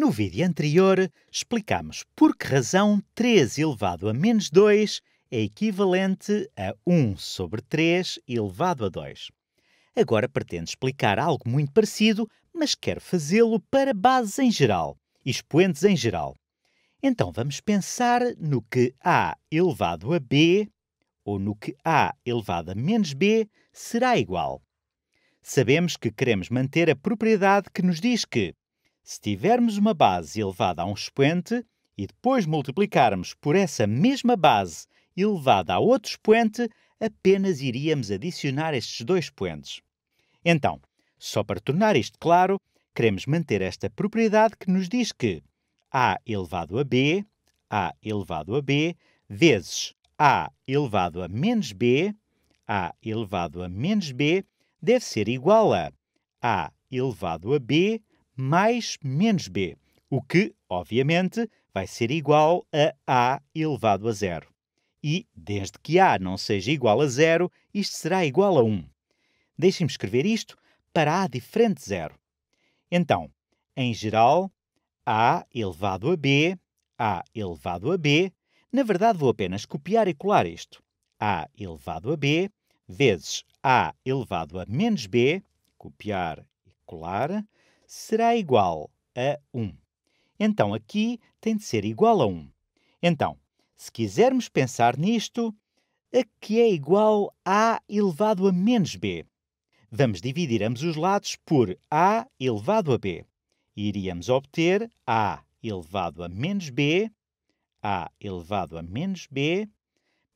No vídeo anterior, explicámos por que razão 3 elevado a menos 2 é equivalente a 1 sobre 3 elevado a 2. Agora pretendo explicar algo muito parecido, mas quero fazê-lo para bases em geral, expoentes em geral. Então vamos pensar no que A elevado a B, ou no que A elevado a menos B, será igual. Sabemos que queremos manter a propriedade que nos diz que se tivermos uma base elevada a um expoente e depois multiplicarmos por essa mesma base elevada a outro expoente, apenas iríamos adicionar estes dois expoentes. Então, só para tornar isto claro, queremos manter esta propriedade que nos diz que a elevado a b, a elevado a b, vezes a elevado a menos b, a elevado a menos b, deve ser igual a a elevado a b mais menos b, o que, obviamente, vai ser igual a a elevado a zero. E, desde que a não seja igual a zero, isto será igual a 1. Deixem-me escrever isto para a diferente zero. Então, em geral, a elevado a b, a elevado a b, na verdade vou apenas copiar e colar isto. a elevado a b vezes a elevado a menos b, copiar e colar, será igual a 1. Então aqui tem de ser igual a 1. Então, se quisermos pensar nisto, aqui é igual a elevado a menos b. Vamos dividir ambos os lados por a elevado a b. E iríamos obter a elevado a menos b, a elevado a menos b.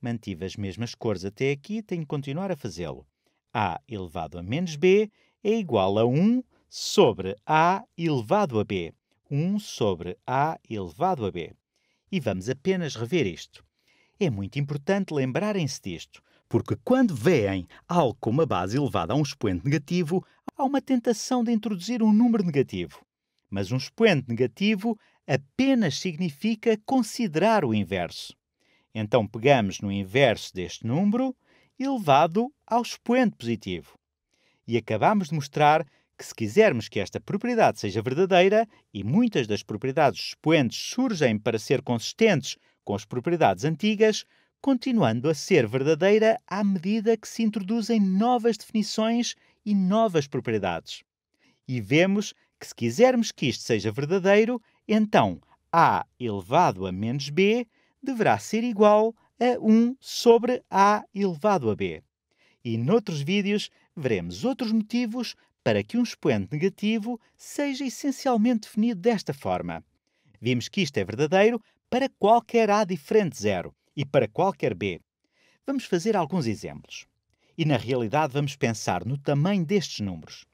Mantive as mesmas cores até aqui, tenho que continuar a fazê-lo. a elevado a menos b é igual a 1 sobre a elevado a b. 1 sobre a elevado a b. E vamos apenas rever isto. É muito importante lembrarem-se disto, porque quando veem algo com uma base elevada a um expoente negativo, há uma tentação de introduzir um número negativo. Mas um expoente negativo apenas significa considerar o inverso. Então pegamos no inverso deste número elevado ao expoente positivo. E acabamos de mostrar que, se quisermos que esta propriedade seja verdadeira, e muitas das propriedades expoentes surgem para ser consistentes com as propriedades antigas, continuando a ser verdadeira à medida que se introduzem novas definições e novas propriedades. E vemos que, se quisermos que isto seja verdadeiro, então a elevado a menos b deverá ser igual a 1 sobre a elevado a b. E noutros vídeos veremos outros motivos para que um expoente negativo seja essencialmente definido desta forma. Vimos que isto é verdadeiro para qualquer A diferente zero e para qualquer B. Vamos fazer alguns exemplos. E na realidade vamos pensar no tamanho destes números.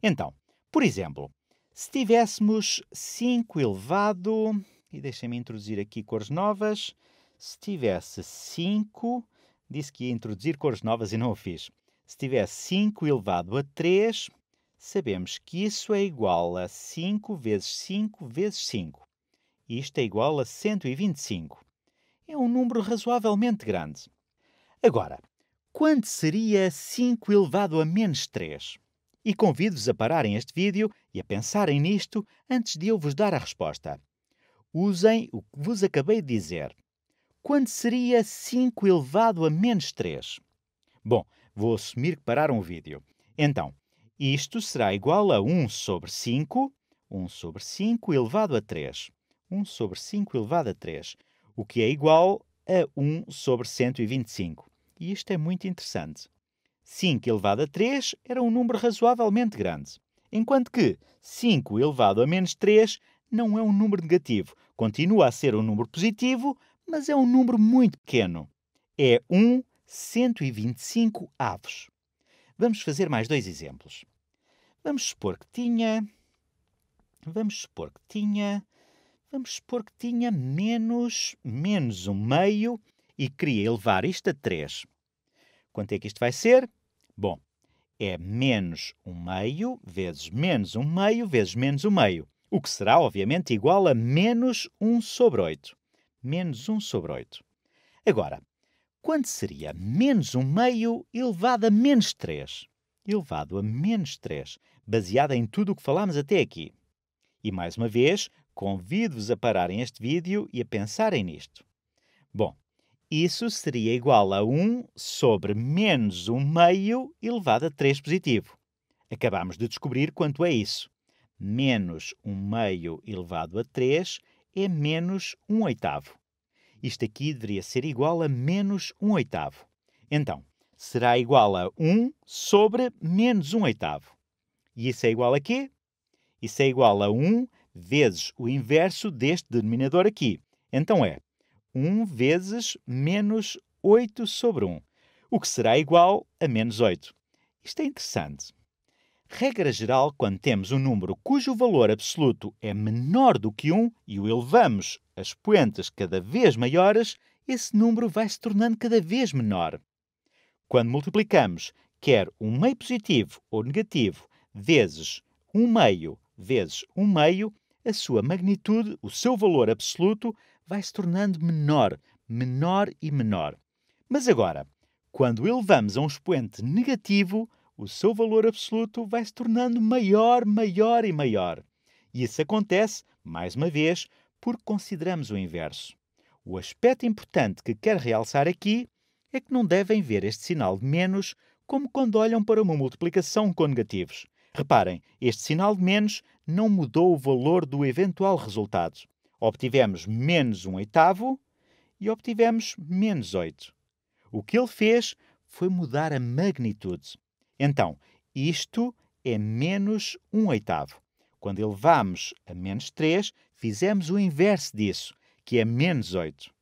Então, por exemplo, se tivéssemos 5 elevado. E deixem-me introduzir aqui cores novas. Se tivesse 5. Disse que ia introduzir cores novas e não o fiz. Se tivesse 5 elevado a 3, sabemos que isso é igual a 5 vezes 5 vezes 5. Isto é igual a 125. É um número razoavelmente grande. Agora, quanto seria 5 elevado a menos 3? E convido-vos a pararem este vídeo e a pensarem nisto antes de eu vos dar a resposta. Usem o que vos acabei de dizer. Quanto seria 5 elevado a menos 3? Bom, vou assumir que pararam o vídeo. Então, isto será igual a 1 sobre 5, 1 sobre 5 elevado a 3. 1 sobre 5 elevado a 3, o que é igual a 1 sobre 125. E isto é muito interessante. 5 elevado a 3 era um número razoavelmente grande, enquanto que 5 elevado a menos 3 não é um número negativo. Continua a ser um número positivo, mas é um número muito pequeno. É 1 125 avos. Vamos fazer mais dois exemplos. Vamos supor que tinha. Vamos supor que tinha. Vamos supor que tinha menos, menos um meio e queria elevar isto a 3. Quanto é que isto vai ser? Bom, é menos um meio vezes menos um meio vezes menos um meio, o que será, obviamente, igual a menos 1 sobre 8. Menos 1 sobre 8. Agora, quanto seria menos 1 meio elevado a menos 3. Elevado a menos 3, baseado em tudo o que falámos até aqui. E mais uma vez, convido-vos a pararem este vídeo e a pensarem nisto. Bom, isso seria igual a 1 sobre menos 1 meio elevado a 3 positivo. Acabámos de descobrir quanto é isso. Menos 1 meio elevado a 3 é menos 1 oitavo. Isto aqui deveria ser igual a menos 1 oitavo. Então, será igual a 1 sobre menos 1 oitavo. E isso é igual a quê? Isso é igual a 1 vezes o inverso deste denominador aqui. Então é 1 vezes menos 8 sobre 1, o que será igual a menos 8. Isto é interessante. Regra geral, quando temos um número cujo valor absoluto é menor do que 1 e o elevamos as poentes cada vez maiores, esse número vai se tornando cada vez menor. Quando multiplicamos quer um meio positivo ou negativo vezes um meio vezes um meio, a sua magnitude, o seu valor absoluto, vai se tornando menor, menor e menor. Mas agora, quando elevamos a um expoente negativo, o seu valor absoluto vai se tornando maior, maior e maior. E Isso acontece, mais uma vez, porque consideramos o inverso. O aspecto importante que quero realçar aqui é que não devem ver este sinal de menos como quando olham para uma multiplicação com negativos. Reparem, este sinal de menos não mudou o valor do eventual resultado. Obtivemos menos um oitavo e obtivemos menos 8. O que ele fez foi mudar a magnitude. Então, isto é menos um oitavo. Quando elevamos a menos 3, fizemos o inverso disso, que é menos 8.